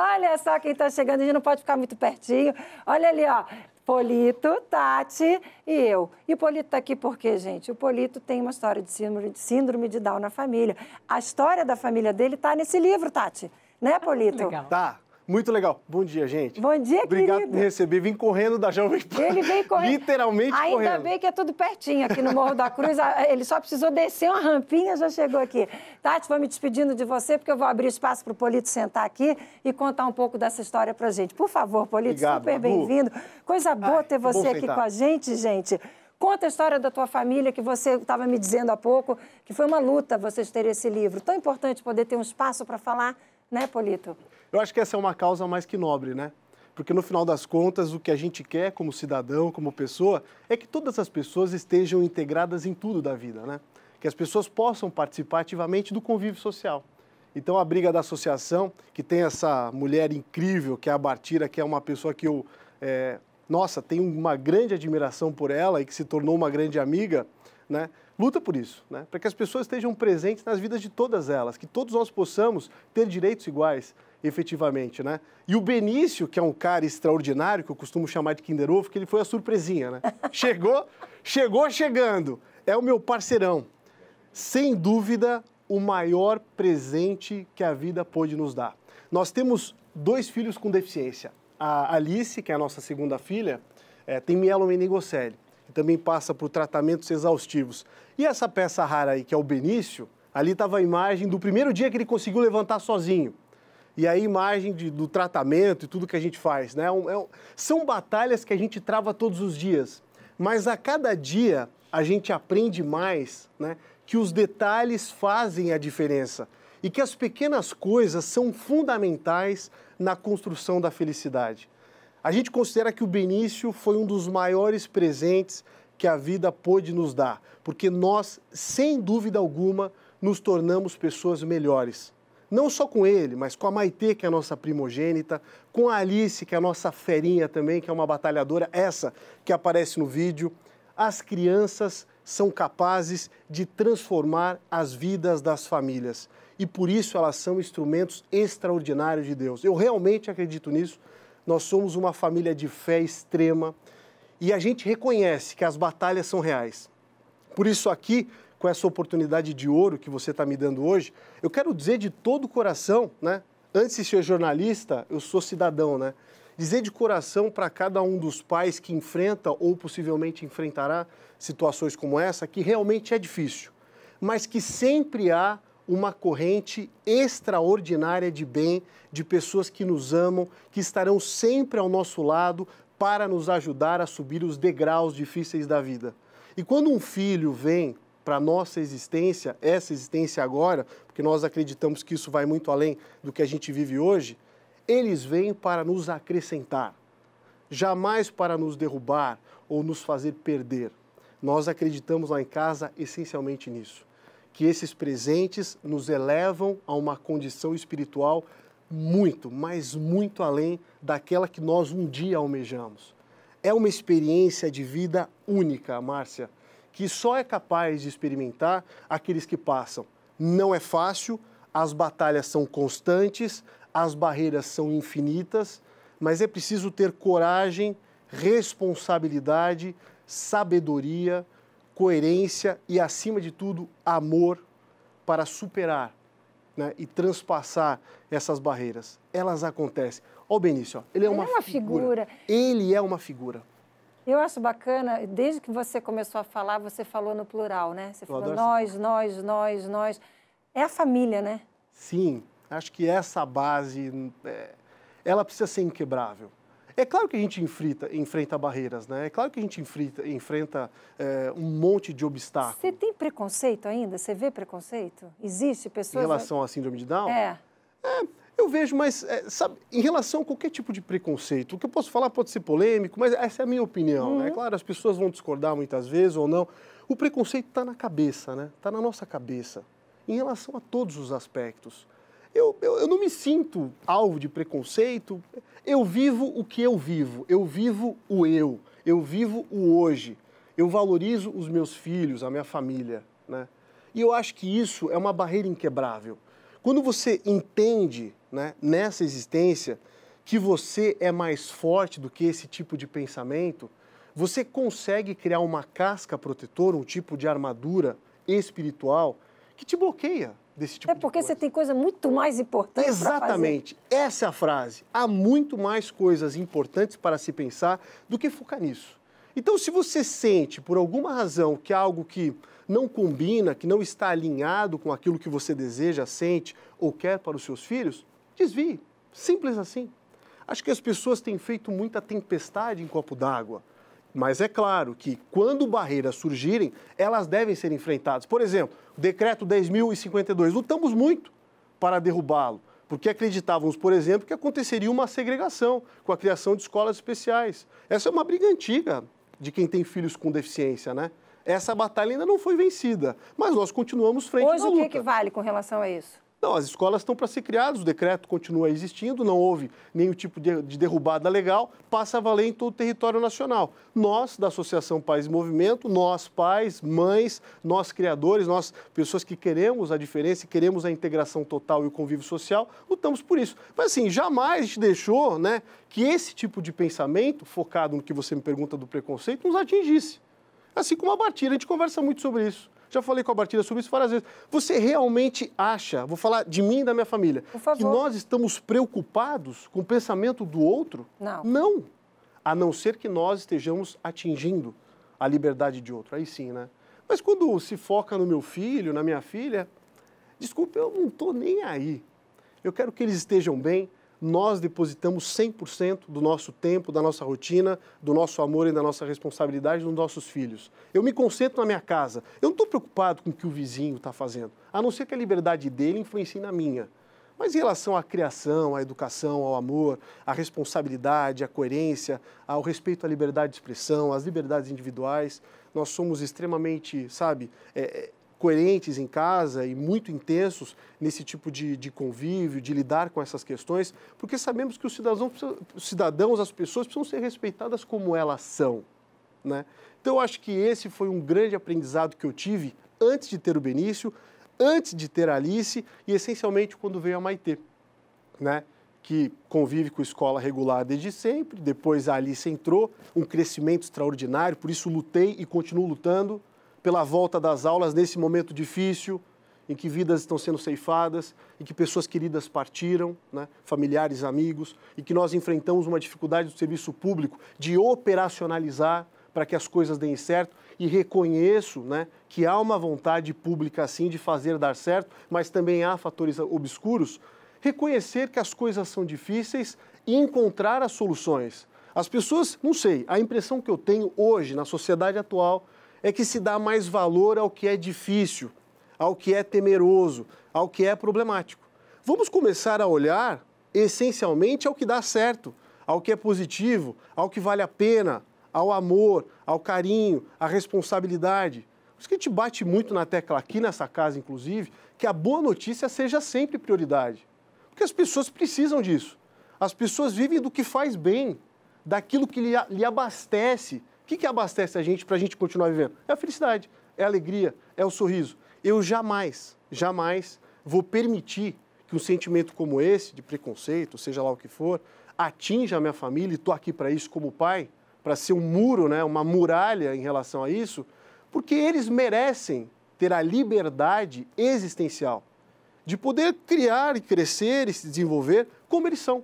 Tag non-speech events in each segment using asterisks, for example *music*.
Olha só quem está chegando, a gente não pode ficar muito pertinho. Olha ali, ó. Polito, Tati e eu. E o Polito está aqui porque, gente, o Polito tem uma história de síndrome de Down na família. A história da família dele está nesse livro, Tati. Né, ah, Polito? Legal. Tá. Muito legal. Bom dia, gente. Bom dia, Obrigado querido. por receber. Vim correndo da Jovem Pan. Ele vem correndo. Literalmente Ainda correndo. Ainda bem que é tudo pertinho aqui no Morro da Cruz. Ah, ele só precisou descer uma rampinha já chegou aqui. Tati, vou me despedindo de você, porque eu vou abrir espaço para o Polito sentar aqui e contar um pouco dessa história para gente. Por favor, Polito, Obrigado, super bem-vindo. Coisa boa Ai, ter você aqui com a gente, gente. Conta a história da tua família, que você estava me dizendo há pouco, que foi uma luta vocês terem esse livro. Tão importante poder ter um espaço para falar né, Polito? Eu acho que essa é uma causa mais que nobre, né? Porque no final das contas, o que a gente quer como cidadão, como pessoa, é que todas as pessoas estejam integradas em tudo da vida, né? Que as pessoas possam participar ativamente do convívio social. Então, a briga da associação, que tem essa mulher incrível, que é a Bartira, que é uma pessoa que eu, é, nossa, tenho uma grande admiração por ela e que se tornou uma grande amiga, né? luta por isso, né? para que as pessoas estejam presentes nas vidas de todas elas, que todos nós possamos ter direitos iguais, efetivamente, né? E o Benício, que é um cara extraordinário, que eu costumo chamar de Kinder Ovo, que ele foi a surpresinha, né? *laughs* Chegou, chegou chegando. É o meu parceirão. Sem dúvida, o maior presente que a vida pôde nos dar. Nós temos dois filhos com deficiência. A Alice, que é a nossa segunda filha, é, tem mielomeningocele que também passa por tratamentos exaustivos. E essa peça rara aí, que é o Benício, ali estava a imagem do primeiro dia que ele conseguiu levantar sozinho. E a imagem de, do tratamento e tudo que a gente faz, né? É, é são batalhas que a gente trava todos os dias. Mas a cada dia a gente aprende mais, né? Que os detalhes fazem a diferença e que as pequenas coisas são fundamentais na construção da felicidade. A gente considera que o Benício foi um dos maiores presentes que a vida pôde nos dar, porque nós, sem dúvida alguma, nos tornamos pessoas melhores. Não só com ele, mas com a Maitê, que é a nossa primogênita, com a Alice, que é a nossa ferinha também, que é uma batalhadora, essa que aparece no vídeo. As crianças são capazes de transformar as vidas das famílias e por isso elas são instrumentos extraordinários de Deus. Eu realmente acredito nisso nós somos uma família de fé extrema e a gente reconhece que as batalhas são reais. Por isso, aqui, com essa oportunidade de ouro que você está me dando hoje, eu quero dizer de todo o coração, né? Antes de ser jornalista, eu sou cidadão, né? Dizer de coração para cada um dos pais que enfrenta ou possivelmente enfrentará situações como essa, que realmente é difícil, mas que sempre há uma corrente extraordinária de bem, de pessoas que nos amam, que estarão sempre ao nosso lado para nos ajudar a subir os degraus difíceis da vida. E quando um filho vem para a nossa existência, essa existência agora, porque nós acreditamos que isso vai muito além do que a gente vive hoje, eles vêm para nos acrescentar, jamais para nos derrubar ou nos fazer perder. Nós acreditamos lá em casa essencialmente nisso que esses presentes nos elevam a uma condição espiritual muito, mas muito além daquela que nós um dia almejamos. É uma experiência de vida única, Márcia, que só é capaz de experimentar aqueles que passam. Não é fácil, as batalhas são constantes, as barreiras são infinitas, mas é preciso ter coragem, responsabilidade, sabedoria, coerência e, acima de tudo, amor para superar né, e transpassar essas barreiras. Elas acontecem. Olha o Benício, ó, ele é ele é uma, é uma figura. figura. Ele é uma figura. Eu acho bacana, desde que você começou a falar, você falou no plural, né? Você Eu falou nós, essa... nós, nós, nós. É a família, né? Sim, acho que essa base, é, ela precisa ser inquebrável. É claro que a gente enfrenta, enfrenta barreiras, né? É claro que a gente enfrenta, enfrenta eh, é, um monte de obstáculos. Você tem preconceito ainda? Você vê preconceito? Existe pessoas... Em relação à síndrome de Down? É. É, eu vejo, mas é, sabe, em relação a qualquer tipo de preconceito, o que eu posso falar pode ser polêmico, mas essa é a minha opinião, né? uhum. né? Claro, as pessoas vão discordar muitas vezes ou não. O preconceito está na cabeça, né? Está na nossa cabeça, em relação a todos os aspectos eu, eu, eu não me sinto alvo de preconceito. Eu vivo o que eu vivo. Eu vivo o eu. Eu vivo o hoje. Eu valorizo os meus filhos, a minha família, né? E eu acho que isso é uma barreira inquebrável. Quando você entende, né, nessa existência, que você é mais forte do que esse tipo de pensamento, você consegue criar uma casca protetora, um tipo de armadura espiritual que te bloqueia, desse tipo é de coisa. É porque você tem coisa muito mais importante Exatamente. Essa é a frase. Há muito mais coisas importantes para se pensar do que focar nisso. Então, se você sente, por alguma razão, que algo que não combina, que não está alinhado com aquilo que você deseja, sente ou quer para os seus filhos, desvie. Simples assim. Acho que as pessoas têm feito muita tempestade em copo d'água. Mas é claro que quando barreiras surgirem, elas devem ser enfrentadas. Por exemplo, o decreto 10.052, lutamos muito para derrubá-lo, porque acreditávamos, por exemplo, que aconteceria uma segregação com a criação de escolas especiais. Essa é uma briga antiga de quem tem filhos com deficiência, né? Essa batalha ainda não foi vencida, mas nós continuamos frente Hoje, à luta. Hoje o que, que vale com relação a isso? Não, as escolas estão para ser criadas, o decreto continua existindo, não houve nenhum tipo de, derrubada legal, passa a valer em todo o território nacional. Nós, da Associação Pais e Movimento, nós pais, mães, nós criadores, nós pessoas que queremos a diferença e queremos a integração total e o convívio social, lutamos por isso. Mas assim, jamais a gente deixou né, que esse tipo de pensamento, focado no que você me pergunta do preconceito, nos atingisse. Assim como a Bartira, a gente conversa muito sobre isso já falei com a Bartira sobre isso várias vezes. Você realmente acha, vou falar de mim e da minha família, que nós estamos preocupados com o pensamento do outro? Não. Não. A não ser que nós estejamos atingindo a liberdade de outro. Aí sim, né? Mas quando se foca no meu filho, na minha filha, desculpa, eu não estou nem aí. Eu quero que eles estejam bem, nós depositamos 100% do nosso tempo, da nossa rotina, do nosso amor e da nossa responsabilidade nos nossos filhos. Eu me concentro na minha casa. Eu não estou preocupado com o que o vizinho está fazendo, a não ser que a liberdade dele influencie na minha. Mas em relação à criação, à educação, ao amor, à responsabilidade, à coerência, ao respeito à liberdade de expressão, às liberdades individuais, nós somos extremamente, sabe, é, é coerentes em casa e muito intensos nesse tipo de, de convívio, de lidar com essas questões, porque sabemos que os cidadãos, os cidadãos, as pessoas precisam ser respeitadas como elas são. Né? Então, eu acho que esse foi um grande aprendizado que eu tive antes de ter o Benício, antes de ter a Alice e, essencialmente, quando veio a Maitê, né? que convive com a escola regular desde sempre. Depois a Alice entrou, um crescimento extraordinário, por isso lutei e continuo lutando pela volta das aulas nesse momento difícil, em que vidas estão sendo ceifadas, em que pessoas queridas partiram, né? familiares, amigos, e que nós enfrentamos uma dificuldade do serviço público de operacionalizar para que as coisas deem certo. E reconheço né, que há uma vontade pública, sim, de fazer dar certo, mas também há fatores obscuros. Reconhecer que as coisas são difíceis e encontrar as soluções. As pessoas, não sei, a impressão que eu tenho hoje na sociedade atual é que se dá mais valor ao que é difícil, ao que é temeroso, ao que é problemático. Vamos começar a olhar essencialmente ao que dá certo, ao que é positivo, ao que vale a pena, ao amor, ao carinho, à responsabilidade. Por isso que a gente bate muito na tecla aqui nessa casa, inclusive, que a boa notícia seja sempre prioridade. Porque as pessoas precisam disso. As pessoas vivem do que faz bem, daquilo que lhe abastece, que, que abastece a gente para a gente continuar vivendo? É a felicidade, é a alegria, é o sorriso. Eu jamais, jamais vou permitir que um sentimento como esse, de preconceito, seja lá o que for, atinja a minha família, e estou aqui para isso como pai, para ser um muro, né, uma muralha em relação a isso, porque eles merecem ter a liberdade existencial de poder criar e crescer e se desenvolver como eles são,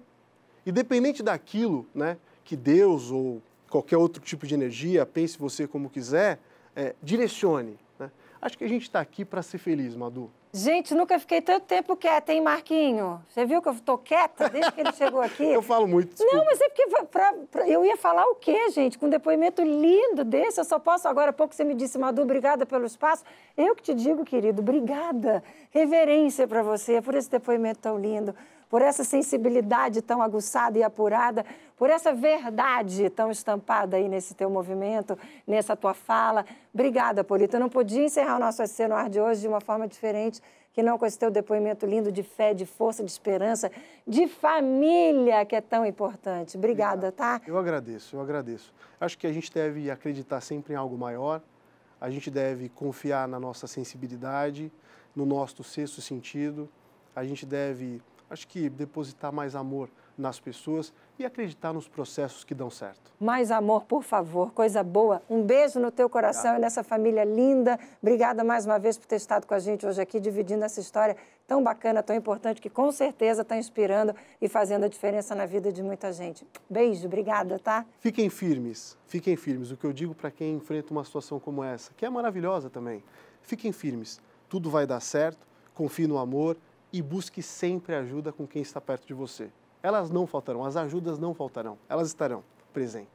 independente daquilo né, que Deus ou qualquer outro tipo de energia, pense você como quiser, é, direcione. Né? Acho que a gente está aqui para ser feliz, Madu. Gente, nunca fiquei tanto tempo quieta, hein, Marquinho? Você viu que eu estou quieta desde que ele chegou aqui? *laughs* eu falo muito. Desculpa. Não, mas é porque pra, pra, eu ia falar o quê, gente? Com um depoimento lindo desse, eu só posso agora, há pouco você me disse, Madu, obrigada pelo espaço. Eu que te digo, querido, obrigada. Reverência para você por esse depoimento tão lindo por essa sensibilidade tão aguçada e apurada, por essa verdade tão estampada aí nesse teu movimento, nessa tua fala. Obrigada, Polito. Eu não podia encerrar o nosso SC no ar de hoje de uma forma diferente que não com esse teu depoimento lindo de fé, de força, de esperança, de família que é tão importante. Obrigada, tá? Eu agradeço, eu agradeço. Acho que a gente deve acreditar sempre em algo maior, a gente deve confiar na nossa sensibilidade, no nosso sexto sentido, a gente deve acho que depositar mais amor nas pessoas e acreditar nos processos que dão certo. Mais amor, por favor, coisa boa. Um beijo no teu coração Obrigado. e nessa família linda. Obrigada mais uma vez por ter estado com a gente hoje aqui, dividindo essa história tão bacana, tão importante, que com certeza está inspirando e fazendo a diferença na vida de muita gente. Beijo, obrigada, tá? Fiquem firmes, fiquem firmes. O que eu digo para quem enfrenta uma situação como essa, que é maravilhosa também. Fiquem firmes, tudo vai dar certo, confie no amor e busque sempre ajuda com quem está perto de você. Elas não faltarão, as ajudas não faltarão, elas estarão presentes.